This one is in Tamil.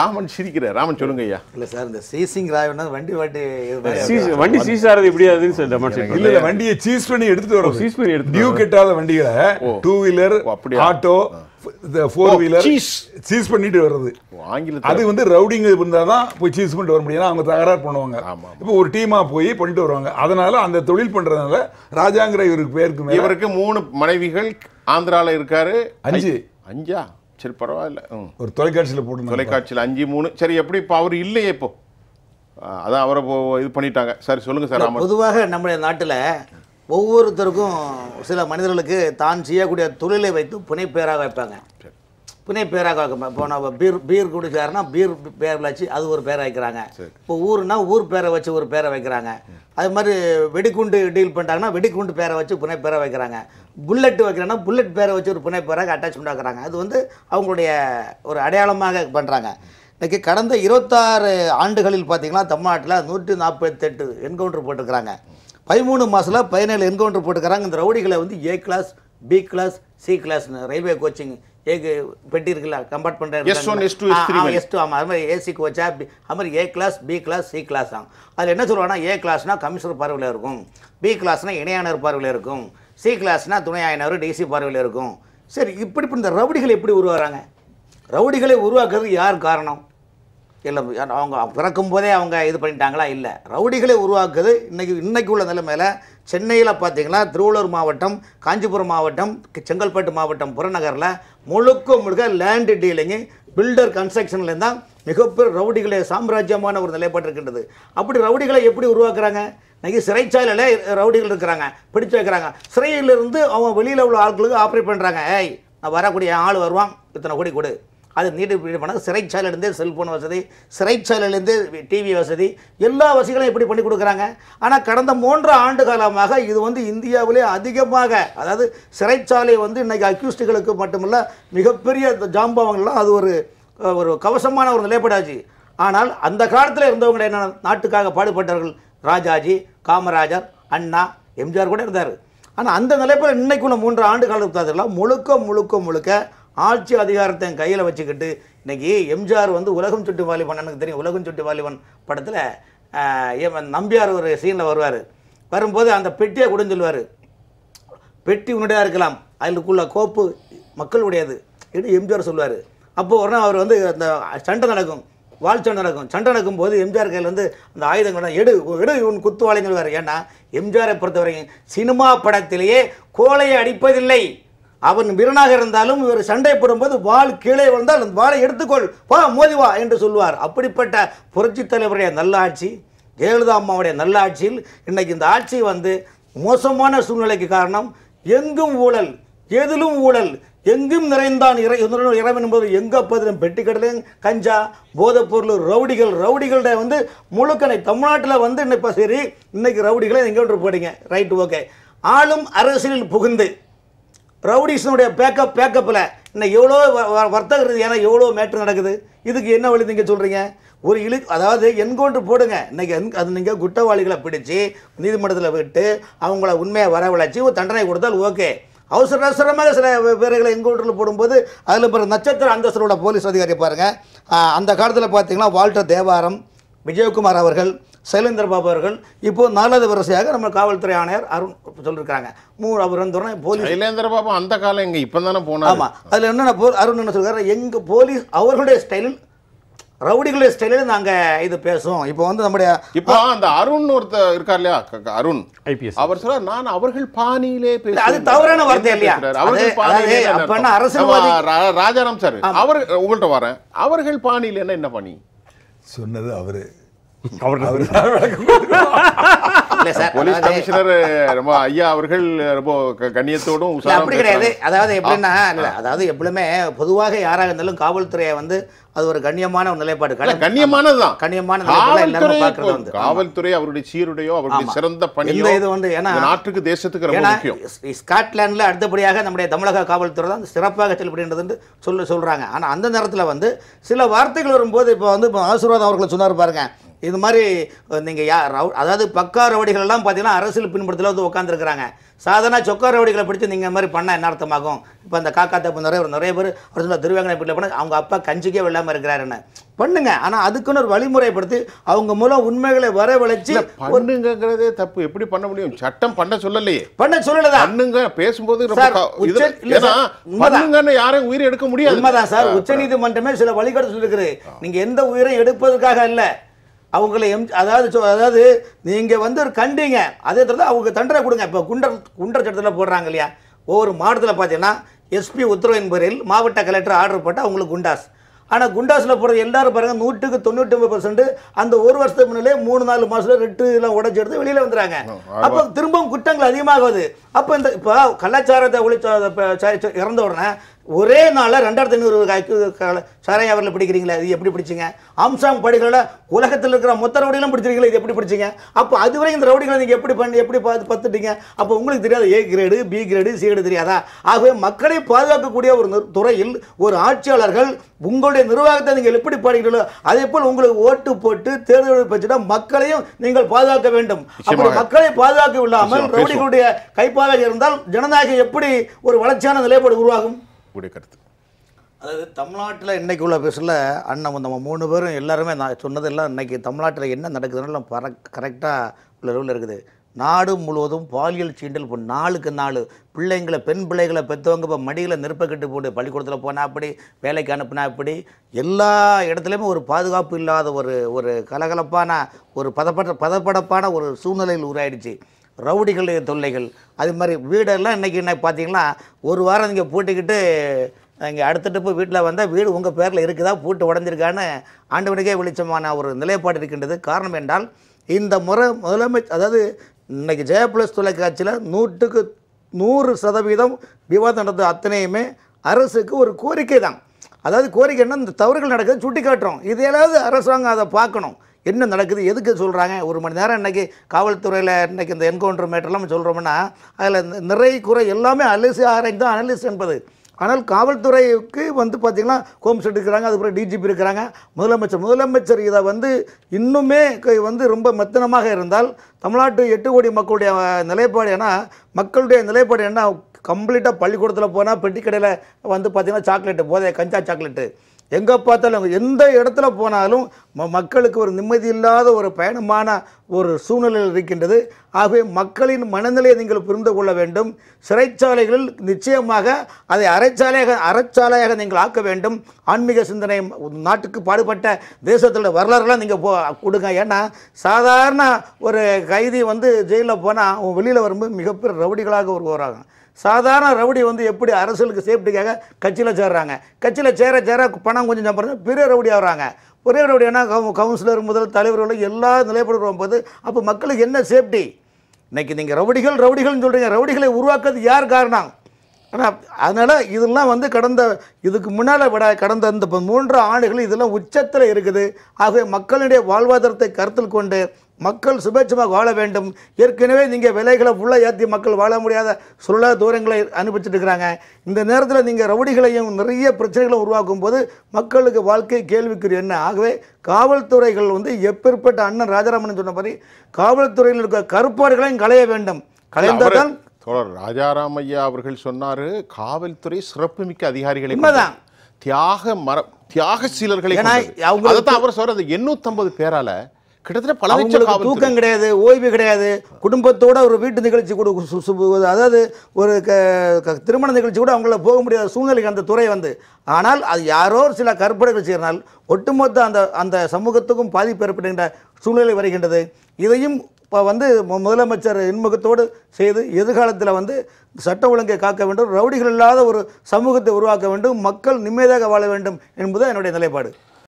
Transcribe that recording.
ராமன் சிரிக்கிறார் ராமன் சொல்லுங்க ஐயா இல்ல சார் இந்த சீசிங் ராயனா வண்டி வாட்டி வண்டி சீசாறது எப்படி அதுன்னு சொல்லி டெமான்ஸ்ட்ரேட் இல்ல இல்ல வண்டியை சீஸ் பண்ணி எடுத்துட்டு வரோம் சீஸ் பண்ணி எடுத்து நியூ கெட்டாத வண்டிகளை டூ வீலர் அப்படி ஆட்டோ ஃபோர் வீலர் சீஸ் பண்ணிட்டு வர்றது ஆங்கிலத்தில் அது வந்து ரவுடிங் இருந்தால் தான் போய் சீஸ் பண்ணிட்டு வர முடியும் அவங்க தகராறு பண்ணுவாங்க இப்போ ஒரு டீமாக போய் பண்ணிட்டு வருவாங்க அதனால அந்த தொழில் பண்ணுறதுனால ராஜாங்கிற இவருக்கு பேருக்கு இவருக்கு மூணு மனைவிகள் ஆந்திராவில் இருக்காரு அஞ்சு அஞ்சா சரி பரவாயில்ல ஒரு தொலைக்காட்சியில் போட்டு தொலைக்காட்சியில் அஞ்சு மூணு சரி எப்படி இப்போ அவர் இல்லையே இப்போ அதான் அவரை இது பண்ணிட்டாங்க சரி சொல்லுங்கள் சார் பொதுவாக நம்முடைய நாட்டில் ஒவ்வொருத்தருக்கும் சில மனிதர்களுக்கு தான் செய்யக்கூடிய தொழிலை வைத்து புனைப்பெயராக வைப்பாங்க புனே பேராக போன பீர் பீர் குடிச்சாருன்னா பீர் பேர் வச்சு அது ஒரு பேரை வைக்கிறாங்க இப்போ ஊர்னா ஊர் பேரை வச்சு ஒரு பேரை வைக்கிறாங்க அது மாதிரி வெடிக்குண்டு டீல் பண்ணிட்டாங்கன்னா வெடிக்குண்டு பேரை வச்சு புனை பேரை வைக்கிறாங்க புல்லட் வைக்கிறேன்னா புல்லட் பேரை வச்சு ஒரு புனை பேராக அட்டாச் பண்ணாக்குறாங்க அது வந்து அவங்களுடைய ஒரு அடையாளமாக பண்ணுறாங்க இன்றைக்கி கடந்த இருபத்தாறு ஆண்டுகளில் பார்த்திங்கன்னா தமிழ்நாட்டில் நூற்றி நாற்பத்தெட்டு என்கவுண்டர் போட்டுருக்குறாங்க பதிமூணு மாதத்தில் பதினேழு என்கவுண்டர் போட்டுக்கிறாங்க இந்த ரவுடிகளை வந்து A class B class C class railway coaching ஏக்கு பெட்டி இருக்குல்ல கம்பேர்ட் பண்ணுற S one S two S two ஆமாம் அது மாதிரி ஏசி கோச்சா பி அது மாதிரி A class B class C class ஆகும் அதில் என்ன சொல்லுவாங்கன்னா ஏ கிளாஸ்னால் கமிஷனர் பார்வையில் இருக்கும் பி கிளாஸ்னால் இணையானர் பார்வையில் இருக்கும் சி கிளாஸ்னால் துணை ஆயினர் டிசி பார்வையில் இருக்கும் சரி இப்படி இந்த ரவுடிகள் எப்படி உருவாகிறாங்க ரவுடிகளை உருவாக்குறது யார் காரணம் இல்லை அவங்க பிறக்கும் போதே அவங்க இது பண்ணிட்டாங்களா இல்லை ரவுடிகளை உருவாக்குது இன்றைக்கி இன்றைக்கி உள்ள நிலைமையில் சென்னையில் பார்த்தீங்கன்னா திருவள்ளூர் மாவட்டம் காஞ்சிபுரம் மாவட்டம் செங்கல்பட்டு மாவட்டம் புறநகரில் முழுக்க முழுக்க லேண்டு டீலிங்கு பில்டர் கன்ஸ்ட்ரக்ஷன்லேருந்து தான் மிகப்பெரிய ரவுடிகளை சாம்ராஜ்யமான ஒரு நிலைப்பட்டிருக்கின்றது அப்படி ரவுடிகளை எப்படி உருவாக்குறாங்க இன்றைக்கி சிறைச்சாலையில் ரவுடிகள் இருக்கிறாங்க பிடிச்சு வைக்கிறாங்க சிறையிலிருந்து அவங்க வெளியில் உள்ள ஆட்களுக்கு ஆப்ரேட் பண்ணுறாங்க ஏய் நான் வரக்கூடிய ஆள் வருவான் இத்தனை கோடி கொடு அது நீட்டு பண்ணால் சிறைச்சாலையிலேருந்தே செல்ஃபோன் வசதி சிறைச்சாலையிலேருந்தே டிவி வசதி எல்லா வசதிகளும் எப்படி பண்ணி கொடுக்குறாங்க ஆனால் கடந்த மூன்று ஆண்டு காலமாக இது வந்து இந்தியாவிலே அதிகமாக அதாவது சிறைச்சாலை வந்து இன்றைக்கி அக்யூஸ்டுகளுக்கு மட்டுமல்ல மிகப்பெரிய ஜாம்பவங்கள்லாம் அது ஒரு ஒரு கவசமான ஒரு நிலைப்படாச்சு ஆனால் அந்த காலத்தில் இருந்தவங்க என்ன நாட்டுக்காக பாடுபட்டார்கள் ராஜாஜி காமராஜர் அண்ணா எம்ஜிஆர் கூட இருந்தார் ஆனால் அந்த நிலைப்பில் இன்றைக்குள்ள மூன்று ஆண்டு காலத்துக்கு முழுக்க முழுக்க முழுக்க ஆட்சி அதிகாரத்தை என் கையில் வச்சுக்கிட்டு இன்றைக்கி எம்ஜிஆர் வந்து உலகம் சுட்டு வாலிபன் எனக்கு தெரியும் உலகம் சுட்டு வாலிபன் படத்தில் நம்பியார் ஒரு சீனில் வருவார் வரும்போது அந்த பெட்டியை கூட சொல்லுவார் பெட்டி உன்னுடையாக இருக்கலாம் அதுக்குள்ள கோப்பு மக்களுடையது என்று எம்ஜிஆர் சொல்லுவார் அப்போது உடனே அவர் வந்து அந்த சண்டை நடக்கும் வால் சண்டை நடக்கும் சண்டை நடக்கும் போது எம்ஜிஆர் கையில் வந்து அந்த ஆயுதங்கள் எடு எடு இவன் வாழைன்னு சொல்லுவார் ஏன்னா எம்ஜிஆரை பொறுத்தவரைக்கும் சினிமா படத்திலேயே கோலையை அடிப்பதில்லை அவன் வீரனாக இருந்தாலும் இவர் சண்டை போடும்போது வாள் கீழே வந்தால் அந்த வாளை எடுத்துக்கொள் வா மோதி வா என்று சொல்வார் அப்படிப்பட்ட புரட்சி தலைவருடைய நல்ல ஆட்சி ஜெயலலிதா அம்மாவுடைய நல்லாட்சியில் ஆட்சியில் இன்றைக்கி இந்த ஆட்சி வந்து மோசமான சூழ்நிலைக்கு காரணம் எங்கும் ஊழல் எதிலும் ஊழல் எங்கும் நிறைந்தான் இறை இறைவன் என்பது எங்கே பதிலும் பெட்டிக்கடலையும் கஞ்சா போதைப்பொருள் ரவுடிகள் ரவுடிகளுடைய வந்து முழுக்கனை தமிழ்நாட்டில் வந்து இன்னைப்பா சரி இன்னைக்கு ரவுடிகளை எங்கே ஒன்று போடுங்க ரைட் ஓகே ஆளும் அரசியலில் புகுந்து ரவுடிஷனுடைய பேக்கப் பேக்கப்பில் இன்னும் எவ்வளோ வர்த்தக ரீதியான எவ்வளோ மேட்ரு நடக்குது இதுக்கு என்ன வழி நீங்கள் சொல்கிறீங்க ஒரு இழு அதாவது என்கவுண்ட்ரு போடுங்க இன்றைக்கி என் அது நீங்கள் குற்றவாளிகளை பிடிச்சி நீதிமன்றத்தில் விட்டு அவங்கள உண்மையை வரவழைச்சி ஒரு தண்டனை கொடுத்தால் ஓகே அவசர அவசரமாக சில பேர்களை என்கவுண்டரில் போடும்போது அதில் பிற நட்சத்திர அந்தஸ்தரோட போலீஸ் அதிகாரி பாருங்கள் அந்த காலத்தில் பார்த்தீங்கன்னா வால்டர் தேவாரம் விஜயகுமார் அவர்கள் சைலேந்திர பாபு அவர்கள் இப்போ நாலாவது வரிசையாக நம்ம காவல்துறை ஆணையர் அருண் சொல்லிருக்காங்க மூணு அவர் வந்து போலீஸ் சைலேந்திர பாபு அந்த காலம் எங்க இப்போ தானே போனால் ஆமா அதுல என்னென்ன போ அருண் என்ன சொல்றாரு எங்க போலீஸ் அவர்களுடைய ஸ்டைலில் ரவுடிகளுடைய ஸ்டைலில் நாங்க இது பேசுவோம் இப்போ வந்து நம்முடைய இப்போ அந்த அருண் ஒருத்தர் இருக்கார் இல்லையா அருண் ஐபிஎஸ் அவர் சொல்றார் நான் அவர்கள் பாணியிலே அது தவறான வார்த்தை இல்லையா அவர்கள் அரசியல்வாதி ராஜாராம் சார் அவர் உங்கள்கிட்ட வரேன் அவர்கள் பாணியில என்ன பண்ணி சொன்னது அவரு ரொம்ப ஐயா அவர்கள் ரொம்ப கண்ணியத்தோடும் அப்படி கிடையாது அதாவது எப்படின்னா அதாவது எப்பவுமே பொதுவாக யாராக இருந்தாலும் காவல்துறையை வந்து அது ஒரு கண்ணியமான ஒரு நிலைப்பாடு கண்ணியமானதுதான் கண்ணியமான நிலைப்பாடு வந்து காவல்துறை அவருடைய சீருடையோ அவருடைய சிறந்த பணி இந்த இது வந்து ஏன்னா நாட்டுக்கு தேசத்துக்கு ரொம்ப முக்கியம் அடுத்தபடியாக நம்முடைய தமிழக காவல்துறை தான் சிறப்பாக செயல்படுகின்றது சொல்ல சொல்றாங்க ஆனா அந்த நேரத்தில் வந்து சில வார்த்தைகள் வரும்போது இப்போ வந்து ஆசீர்வாதம் அவர்கள் சொன்னார் பாருங்க இது மாதிரி நீங்கள் யா ரவு அதாவது பக்கா ரவடிகளெல்லாம் பார்த்தீங்கன்னா அரசியல் பின்படுத்தல வந்து உட்காந்துருக்குறாங்க சாதாரண சொக்கா ரவடிகளை பிடிச்சி நீங்கள் மாதிரி பண்ணால் என்ன அர்த்தமாகும் இப்போ அந்த காக்கா தப்பு நிறைய ஒரு நிறைய பேர் அவர் சொன்னால் திருவேங்கனை பிள்ளை போனால் அவங்க அப்பா கஞ்சிக்கே விழாமல் இருக்கிறாருன்னு பண்ணுங்க ஆனால் அதுக்குன்னு ஒரு வழிமுறைப்படுத்தி அவங்க மூலம் உண்மைகளை வர வளைச்சு பண்ணுங்கிறதே தப்பு எப்படி பண்ண முடியும் சட்டம் பண்ண சொல்லலையே பண்ண சொல்லலதா பண்ணுங்க பேசும்போது யாரையும் உயிரை எடுக்க முடியாது சார் உச்ச நீதிமன்றமே சில வழிகாட்டு சொல்லிருக்குது நீங்க எந்த உயிரை எடுப்பதற்காக இல்லை அவங்கள எம் அதாவது அதாவது நீங்கள் வந்து ஒரு கண்டிங்க அதே தவிர அவங்க தண்டனை கொடுங்க இப்போ குண்டர் குண்டர் சட்டத்தில் போடுறாங்க இல்லையா ஒவ்வொரு மாவட்டத்தில் பார்த்தீங்கன்னா எஸ்பி உத்தரவின் பேரில் மாவட்ட கலெக்டர் ஆர்டர் போட்டால் அவங்களுக்கு குண்டாஸ் ஆனால் குண்டாஸில் போடுற எல்லோரும் பாருங்கள் நூற்றுக்கு தொண்ணூற்றி பர்சன்ட் அந்த ஒரு வருஷத்துக்கு முன்னிலே மூணு நாலு மாதத்தில் ரெட்டு இதெல்லாம் உடச்சி எடுத்து வெளியில் வந்துடுறாங்க அப்போ திரும்பவும் குற்றங்கள் அதிகமாகுது அப்போ இந்த இப்போ கலாச்சாரத்தை ஒளி இறந்த உடனே ஒரே நாளில் ரெண்டாயிரத்தி ஐநூறு காய்க்கு சாரை அவரில் பிடிக்கிறீங்களே இது எப்படி பிடிச்சிங்க ஆம்சாங் படுகளை உலகத்தில் இருக்கிற மொத்த ரவுடிகளும் பிடிச்சிருக்கீங்களா இது எப்படி பிடிச்சிங்க அப்போ அதுவரை இந்த ரவுடிகளை நீங்கள் எப்படி பண்ணி எப்படி பார்த்து பார்த்துட்டீங்க அப்போ உங்களுக்கு தெரியாது A grade B grade C grade தெரியாதா ஆகவே மக்களை பாதுகாக்கக்கூடிய ஒரு துறையில் ஒரு ஆட்சியாளர்கள் உங்களுடைய நிர்வாகத்தை நீங்கள் எப்படி பாடுகிறீர்களோ அதே போல் உங்களுக்கு ஓட்டு போட்டு தேர்தல் பற்றிட மக்களையும் நீங்கள் பாதுகாக்க வேண்டும் அப்போ மக்களை பாதுகாக்க இல்லாமல் ரவுடிகளுடைய கைப்பாக இருந்தால் ஜனநாயகம் எப்படி ஒரு வளர்ச்சியான நிலைப்பாடு உருவாகும் உங்களுடைய கருத்து அதாவது தமிழ்நாட்டில் இன்றைக்கு உள்ள பேசல அண்ணன் நம்ம மூணு பேரும் எல்லாருமே நான் சொன்னதெல்லாம் இன்றைக்கி தமிழ்நாட்டில் என்ன நடக்குதுன்னு பர கரெக்டாக உள்ள லெவலில் இருக்குது நாடு முழுவதும் பாலியல் சீண்டல் இப்போ நாளுக்கு நாள் பிள்ளைங்களை பெண் பிள்ளைகளை பெற்றவங்க இப்போ மடியில் நெருப்பை கட்டு போட்டு பள்ளிக்கூடத்தில் போனால் அப்படி வேலைக்கு அனுப்புனா அப்படி எல்லா இடத்துலையுமே ஒரு பாதுகாப்பு இல்லாத ஒரு ஒரு கலகலப்பான ஒரு பதப்பட பதப்படப்பான ஒரு சூழ்நிலையில் உருவாயிடுச்சு ரவுடிகளுடைய தொல்லைகள் அது மாதிரி வீடெல்லாம் இன்றைக்கி என்ன பார்த்தீங்கன்னா ஒரு வாரம் இங்கே பூட்டிக்கிட்டு இங்கே அடுத்துட்டு போய் வீட்டில் வந்தால் வீடு உங்கள் பேரில் இருக்குதா பூட்டு உடஞ்சிருக்கான்னு ஆண்டவனுக்கே வெளிச்சமான ஒரு நிலைப்பாடு இருக்கின்றது காரணம் என்றால் இந்த முறை முதலமைச்சர் அதாவது இன்றைக்கி ஜெயபிளஸ் தொலைக்காட்சியில் நூற்றுக்கு நூறு சதவீதம் விவாதம் நடந்த அத்தனையுமே அரசுக்கு ஒரு கோரிக்கை தான் அதாவது கோரிக்கைன்னா இந்த தவறுகள் நடக்குது சுட்டி காட்டுறோம் இதையாவது அரசாங்கம் அதை பார்க்கணும் என்ன நடக்குது எதுக்கு சொல்கிறாங்க ஒரு மணி நேரம் இன்றைக்கி காவல்துறையில் இன்றைக்கி இந்த என்கவுண்டர் மேட்டர்லாம் சொல்கிறோம்னா அதில் நிறை குறை எல்லாமே அலிசி ஆராய்ச்சி தான் அனலிஸ் என்பது ஆனால் காவல்துறைக்கு வந்து பார்த்திங்கன்னா ஹோம் செட் இருக்கிறாங்க அதுக்கப்புறம் டிஜிபி இருக்கிறாங்க முதலமைச்சர் முதலமைச்சர் இதை வந்து இன்னுமே வந்து ரொம்ப மெத்தனமாக இருந்தால் தமிழ்நாட்டு எட்டு கோடி மக்களுடைய நிலைப்பாடு ஏன்னா மக்களுடைய நிலைப்பாடு என்ன கம்ப்ளீட்டாக பள்ளிக்கூடத்தில் போனால் பெட்டிக்கடையில் வந்து பார்த்திங்கன்னா சாக்லேட்டு போதே கஞ்சா சாக்லேட்டு எங்கே பார்த்தாலும் எந்த இடத்துல போனாலும் ம மக்களுக்கு ஒரு நிம்மதி இல்லாத ஒரு பயணமான ஒரு சூழ்நிலையில் இருக்கின்றது ஆகவே மக்களின் மனநிலையை நீங்கள் புரிந்து கொள்ள வேண்டும் சிறைச்சாலைகளில் நிச்சயமாக அதை அரைச்சாலையாக அறச்சாலையாக நீங்கள் ஆக்க வேண்டும் ஆன்மீக சிந்தனை நாட்டுக்கு பாடுபட்ட தேசத்தில் வரலாறுலாம் நீங்கள் போ கொடுங்க ஏன்னா சாதாரண ஒரு கைதி வந்து ஜெயிலில் போனால் அவன் வெளியில் வரும்போது மிகப்பெரிய ரவுடிகளாக உருவாகிறாங்க சாதாரண ரவுடி வந்து எப்படி அரசியலுக்கு சேஃப்டிக்காக கட்சியில் சேர்றாங்க கட்சியில் சேர சேர பணம் கொஞ்சம் சம்பாதிச்சா பெரிய ரவுடி ஆகிறாங்க பெரிய ரவுடி என்ன கவுன்சிலர் முதல் தலைவர்கள் எல்லா நிலைப்படுறோம் போது அப்போ மக்களுக்கு என்ன சேஃப்டி இன்றைக்கி நீங்கள் ரவுடிகள் ரவுடிகள்னு சொல்கிறீங்க ரவுடிகளை உருவாக்குறது யார் காரணம் ஆனால் அதனால் இதெல்லாம் வந்து கடந்த இதுக்கு முன்னால் விட கடந்த இந்த மூன்று ஆண்டுகள் இதெல்லாம் உச்சத்தில் இருக்குது ஆகவே மக்களுடைய வாழ்வாதாரத்தை கருத்தில் கொண்டு மக்கள் சுபேட்சமாக வாழ வேண்டும் ஏற்கனவே நீங்கள் விலைகளை ஃபுல்லாக ஏற்றி மக்கள் வாழ முடியாத சுழலா தூரங்களை அனுப்பிச்சுட்டு இருக்கிறாங்க இந்த நேரத்தில் நீங்கள் ரவுடிகளையும் நிறைய பிரச்சனைகளும் உருவாக்கும் போது மக்களுக்கு வாழ்க்கை கேள்விக்குரிய என்ன ஆகவே காவல்துறைகள் வந்து எப்பேற்பட்ட அண்ணன் ராஜராமன் சொன்ன மாதிரி காவல்துறையில் இருக்க கருப்பாடுகளையும் களைய வேண்டும் தான் தோழர் ராஜாராமையா அவர்கள் சொன்னார் காவல்துறை சிறப்புமிக்க அதிகாரிகளை தியாக மர தியாக சீலர்களை அவங்க அவர் சொல்றது எண்ணூத்தம்பது பேரால கிட்டத்தட்ட பல தூக்கம் கிடையாது ஓய்வு கிடையாது குடும்பத்தோட ஒரு வீட்டு நிகழ்ச்சி கூட அதாவது ஒரு திருமண நிகழ்ச்சி கூட அவங்கள போக முடியாத சூழ்நிலைக்கு அந்த துறை வந்து ஆனால் அது யாரோ சில கற்பனைகள் செய்யறனால் ஒட்டுமொத்த அந்த அந்த சமூகத்துக்கும் பாதிப்பு ஏற்படுகின்ற சூழ்நிலை வருகின்றது இதையும் இப்போ வந்து முதலமைச்சர் இன்முகத்தோடு செய்து எதிர்காலத்தில் வந்து சட்ட ஒழுங்கை காக்க வேண்டும் ரவுடிகள் இல்லாத ஒரு சமூகத்தை உருவாக்க வேண்டும் மக்கள் நிம்மதியாக வாழ வேண்டும் என்பது என்னுடைய நிலைப்பாடு